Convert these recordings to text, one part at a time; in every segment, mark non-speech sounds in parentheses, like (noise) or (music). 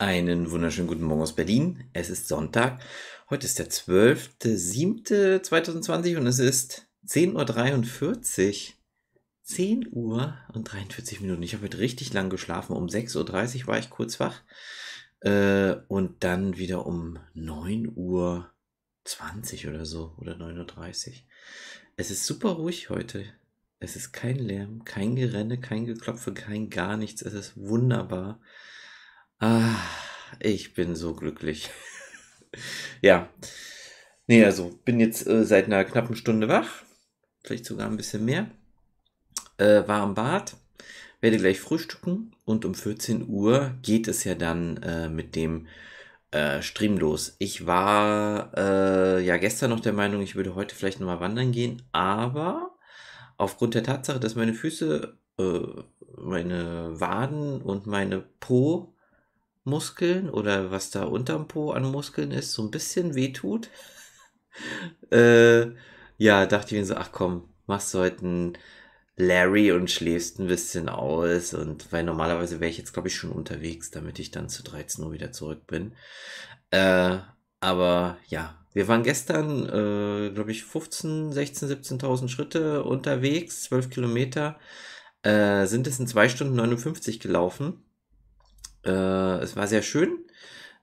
Einen wunderschönen guten Morgen aus Berlin. Es ist Sonntag. Heute ist der 12.07.2020 und es ist 10.43 Uhr. 10 Uhr und 43 Minuten. Ich habe heute richtig lang geschlafen. Um 6.30 Uhr war ich kurz wach. Äh, und dann wieder um 9.20 Uhr oder so oder 9.30 Uhr. Es ist super ruhig heute. Es ist kein Lärm, kein Gerenne, kein Geklopfe, kein gar nichts. Es ist wunderbar. Ah, ich bin so glücklich. (laughs) ja. Nee, also bin jetzt äh, seit einer knappen Stunde wach. Vielleicht sogar ein bisschen mehr. Äh, war am Bad. Werde gleich frühstücken. Und um 14 Uhr geht es ja dann äh, mit dem äh, Stream los. Ich war äh, ja gestern noch der Meinung, ich würde heute vielleicht nochmal wandern gehen. Aber aufgrund der Tatsache, dass meine Füße äh, meine Waden und meine Po Muskeln oder was da unterm Po an Muskeln ist, so ein bisschen wehtut. (laughs) äh, ja, dachte ich mir so, ach komm, machst du heute einen Larry und schläfst ein bisschen aus. Und weil normalerweise wäre ich jetzt, glaube ich, schon unterwegs, damit ich dann zu 13 Uhr wieder zurück bin. Äh, aber ja, wir waren gestern, äh, glaube ich, 15, 16, 17.000 Schritte unterwegs, 12 Kilometer. Äh, sind es in 2 Stunden 59 gelaufen. Äh, es war sehr schön.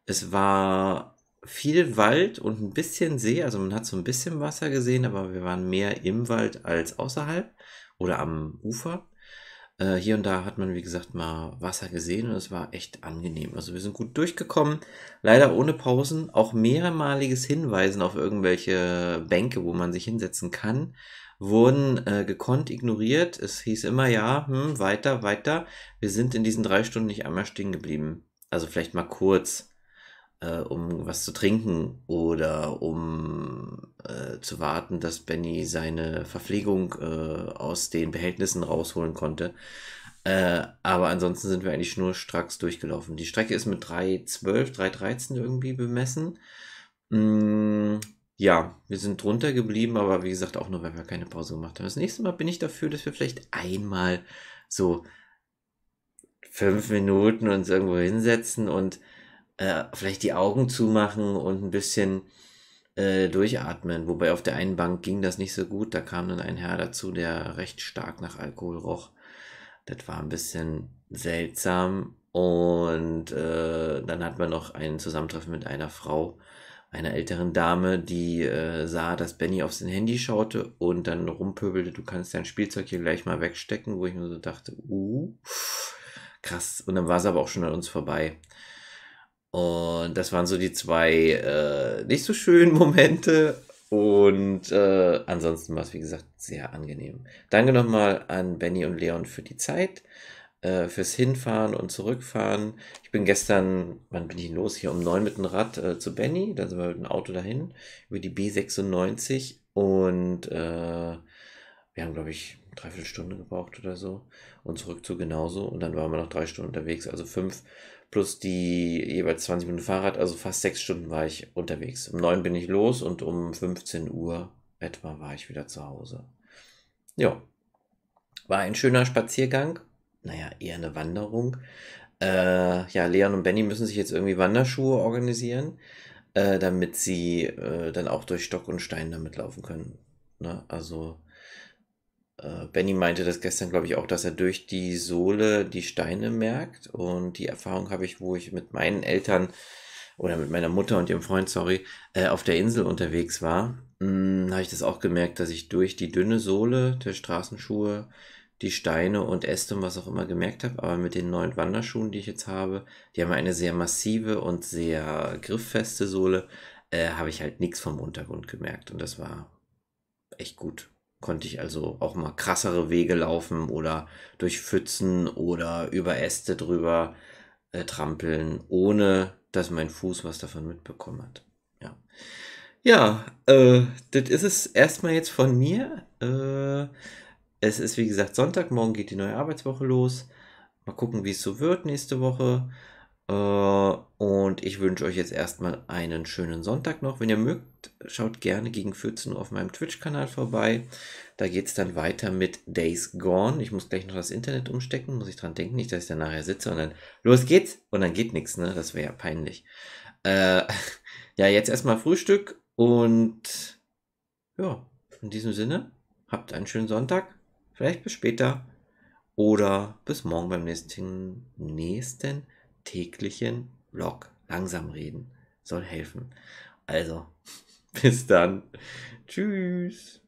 Es war viel Wald und ein bisschen See. Also man hat so ein bisschen Wasser gesehen, aber wir waren mehr im Wald als außerhalb oder am Ufer. Äh, hier und da hat man, wie gesagt, mal Wasser gesehen und es war echt angenehm. Also wir sind gut durchgekommen, leider ohne Pausen, auch mehrmaliges Hinweisen auf irgendwelche Bänke, wo man sich hinsetzen kann wurden äh, gekonnt ignoriert. Es hieß immer, ja, hm, weiter, weiter. Wir sind in diesen drei Stunden nicht einmal stehen geblieben. Also vielleicht mal kurz äh, um was zu trinken oder um äh, zu warten, dass Benny seine Verpflegung äh, aus den Behältnissen rausholen konnte. Äh, aber ansonsten sind wir eigentlich nur stracks durchgelaufen. Die Strecke ist mit 3,12, 3,13 irgendwie bemessen. Mm, ja, wir sind drunter geblieben, aber wie gesagt auch nur, weil wir keine Pause gemacht haben. Das nächste Mal bin ich dafür, dass wir vielleicht einmal so fünf Minuten uns irgendwo hinsetzen und äh, vielleicht die Augen zumachen und ein bisschen äh, durchatmen. Wobei auf der einen Bank ging das nicht so gut. Da kam dann ein Herr dazu, der recht stark nach Alkohol roch. Das war ein bisschen seltsam. Und äh, dann hat man noch ein Zusammentreffen mit einer Frau, einer älteren Dame, die äh, sah, dass Benny auf sein Handy schaute und dann rumpöbelte, du kannst dein Spielzeug hier gleich mal wegstecken, wo ich mir so dachte, uh, krass. Und dann war es aber auch schon an uns vorbei. Und das waren so die zwei äh, nicht so schönen (laughs) Momente. Und äh, ansonsten war es, wie gesagt, sehr angenehm. Danke nochmal an Benny und Leon für die Zeit, äh, fürs Hinfahren und Zurückfahren. Ich bin gestern, wann bin ich los? Hier um neun mit dem Rad äh, zu Benny. Dann sind wir mit dem Auto dahin, über die B96. Und äh, wir haben, glaube ich, dreiviertel Stunde gebraucht oder so und zurück zu genauso und dann waren wir noch drei Stunden unterwegs, also fünf plus die jeweils 20 Minuten Fahrrad, also fast sechs Stunden war ich unterwegs. Um neun bin ich los und um 15 Uhr etwa war ich wieder zu Hause. Ja, war ein schöner Spaziergang, naja, eher eine Wanderung. Äh, ja, Leon und Benny müssen sich jetzt irgendwie Wanderschuhe organisieren, äh, damit sie äh, dann auch durch Stock und Stein damit laufen können. Ne? Also äh, Benny meinte das gestern, glaube ich, auch, dass er durch die Sohle die Steine merkt. Und die Erfahrung habe ich, wo ich mit meinen Eltern oder mit meiner Mutter und ihrem Freund, sorry, äh, auf der Insel unterwegs war, hm, habe ich das auch gemerkt, dass ich durch die dünne Sohle der Straßenschuhe die Steine und Äste und was auch immer gemerkt habe, aber mit den neuen Wanderschuhen, die ich jetzt habe, die haben eine sehr massive und sehr grifffeste Sohle, äh, habe ich halt nichts vom Untergrund gemerkt und das war echt gut konnte ich also auch mal krassere Wege laufen oder durch Pfützen oder über Äste drüber äh, trampeln, ohne dass mein Fuß was davon mitbekommen hat. Ja, ja äh, das ist es erstmal jetzt von mir. Äh, es ist wie gesagt Sonntag, morgen geht die neue Arbeitswoche los. Mal gucken, wie es so wird nächste Woche. Äh, und ich wünsche euch jetzt erstmal einen schönen Sonntag noch. Wenn ihr mögt, schaut gerne gegen 14 Uhr auf meinem Twitch-Kanal vorbei. Da geht es dann weiter mit Days Gone. Ich muss gleich noch das Internet umstecken, muss ich dran denken, nicht, dass ich dann nachher sitze und dann los geht's und dann geht nichts, ne? Das wäre ja peinlich. Äh, (laughs) ja, jetzt erstmal Frühstück und ja, in diesem Sinne, habt einen schönen Sonntag. Vielleicht bis später oder bis morgen beim nächsten, nächsten täglichen Blog Langsam reden soll helfen. Also, (laughs) bis dann. Tschüss.